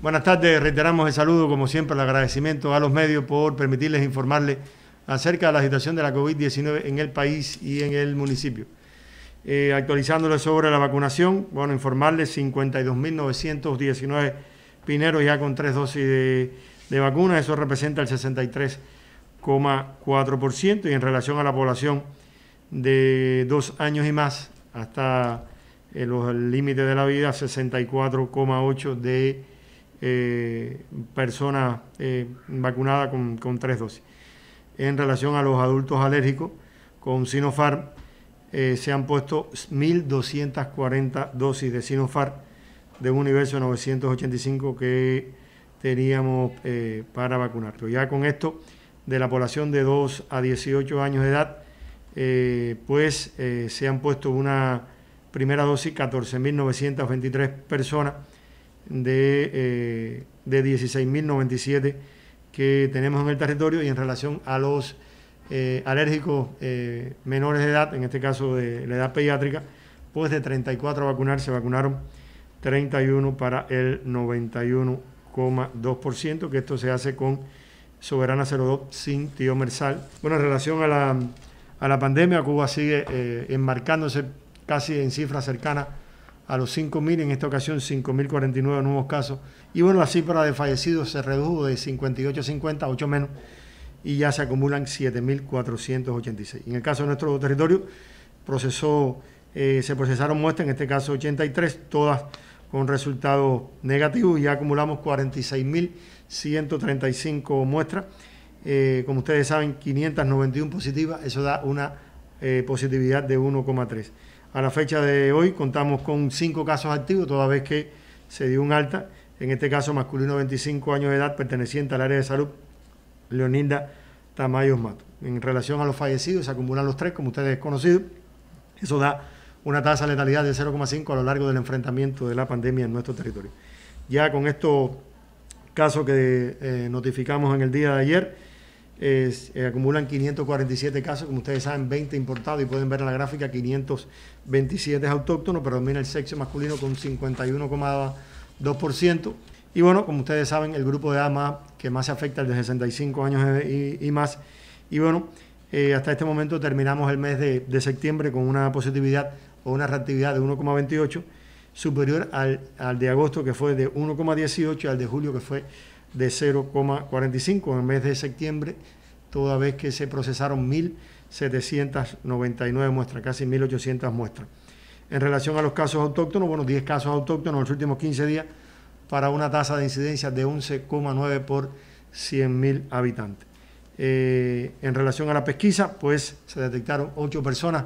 Buenas tardes, reiteramos el saludo, como siempre, el agradecimiento a los medios por permitirles informarles acerca de la situación de la COVID-19 en el país y en el municipio. Eh, actualizándoles sobre la vacunación, bueno, informarles 52.919 pineros ya con tres dosis de, vacuna, eso representa el 63,4% y en relación a la población de dos años y más, hasta el eh, los límites de la vida, 64,8% de eh, personas eh, vacunadas con, tres dosis. En relación a los adultos alérgicos, con Sinopharm eh, se han puesto 1.240 dosis de Sinopharm de un universo 985 que teníamos para vacunar. ya con esto, de la población de 2 a 18 años de edad, pues se han puesto una primera dosis 14.923 personas de, 16.097 eh, que tenemos en el territorio y en relación a los eh, alérgicos eh, menores de edad, en este caso de la edad pediátrica, pues de 34 a vacunar se vacunaron 31 para el 91,2%, que esto se hace con Soberana 02 sin tiomersal. Bueno, en relación a la, a la pandemia, Cuba sigue enmarcándose casi en cifras cercanas a los 5.000, en esta ocasión 5.049 nuevos casos. Y bueno, la cifra de fallecidos se redujo de 58 a 50, 8 menos, y ya se acumulan 7.486. En el caso de nuestro territorio, eh, se procesaron muestras, en este caso 83, todas con resultados negativos, y ya acumulamos 46.135 muestras. Eh, como ustedes saben, 591 positivas, eso da una eh, positividad de 1,3. A la fecha de hoy contamos con cinco casos activos, toda vez que se dio un alta, en este caso masculino de 25 años de edad, perteneciente al área de salud, Leonilda Tamayos Mato. En relación a los fallecidos, se acumulan los tres, como ustedes conocido Eso da una tasa de letalidad de 0,5 a lo largo del enfrentamiento de la pandemia en nuestro territorio. Ya con estos casos que eh, notificamos en el día de ayer, eh, acumulan 547 casos, como ustedes saben, 20 importados y pueden ver en la gráfica 527 es autóctono, pero domina el sexo masculino con 51,2%. Y bueno, como ustedes saben, el grupo de edad más, que más se afecta, el de 65 años y, más. Y bueno, eh, hasta este momento terminamos el mes de, septiembre con una positividad o una reactividad de 1,28, superior al, al de agosto que fue de 1,18 al de julio que fue de 0,45 en el mes de septiembre, toda vez que se procesaron 1.799 muestras, casi 1.800 muestras. En relación a los casos autóctonos, bueno, 10 casos autóctonos en los últimos 15 días para una tasa de incidencia de 11,9 por 100.000 habitantes. Eh, en relación a la pesquisa, pues se detectaron 8 personas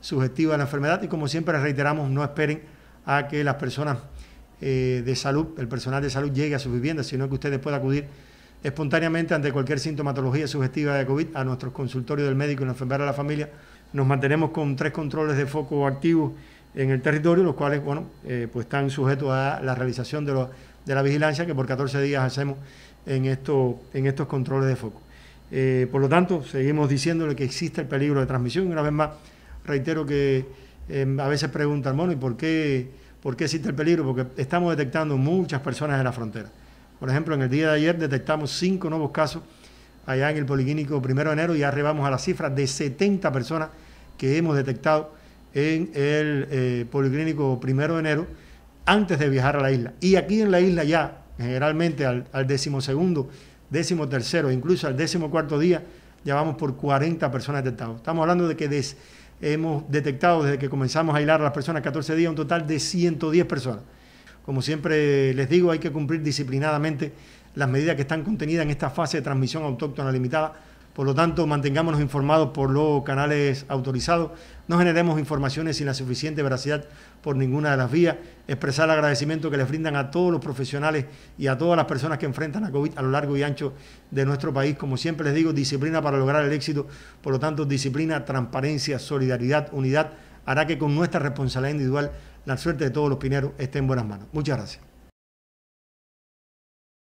subjetivas a la enfermedad y como siempre reiteramos, no esperen a que las personas eh, de salud, el personal de salud llegue a sus viviendas, sino que ustedes puedan acudir espontáneamente ante cualquier sintomatología subjetiva de COVID a nuestros consultorios del médico y la enfermera de la familia. Nos mantenemos con tres controles de foco activos en el territorio, los cuales bueno, eh, pues están sujetos a la realización de, los de, la vigilancia que por 14 días hacemos en, esto, en estos controles de foco. Eh, por lo tanto, seguimos diciéndole que existe el peligro de transmisión. Una vez más, reitero que a veces preguntan, bueno, ¿y por qué ¿Por qué existe el peligro? Porque estamos detectando muchas personas en la frontera. Por ejemplo, en el día de ayer detectamos cinco nuevos casos allá en el Policlínico primero de enero y arribamos a la cifra de 70 personas que hemos detectado en el eh, Policlínico primero de enero antes de viajar a la isla. Y aquí en la isla ya, generalmente al, décimo segundo, décimo tercero, incluso al décimo cuarto día, ya vamos por 40 personas detectadas. Estamos hablando de que des, hemos detectado desde que comenzamos a aislar a las personas 14 días un total de 110 personas. Como siempre les digo, hay que cumplir disciplinadamente las medidas que están contenidas en esta fase de transmisión autóctona limitada por lo tanto, mantengámonos informados por los canales autorizados. No generemos informaciones sin la suficiente veracidad por ninguna de las vías. Expresar el agradecimiento que les brindan a todos los profesionales y a todas las personas que enfrentan a COVID a lo largo y ancho de nuestro país. Como siempre les digo, disciplina para lograr el éxito. Por lo tanto, disciplina, transparencia, solidaridad, unidad hará que con nuestra responsabilidad individual la suerte de todos los pineros esté en buenas manos. Muchas gracias.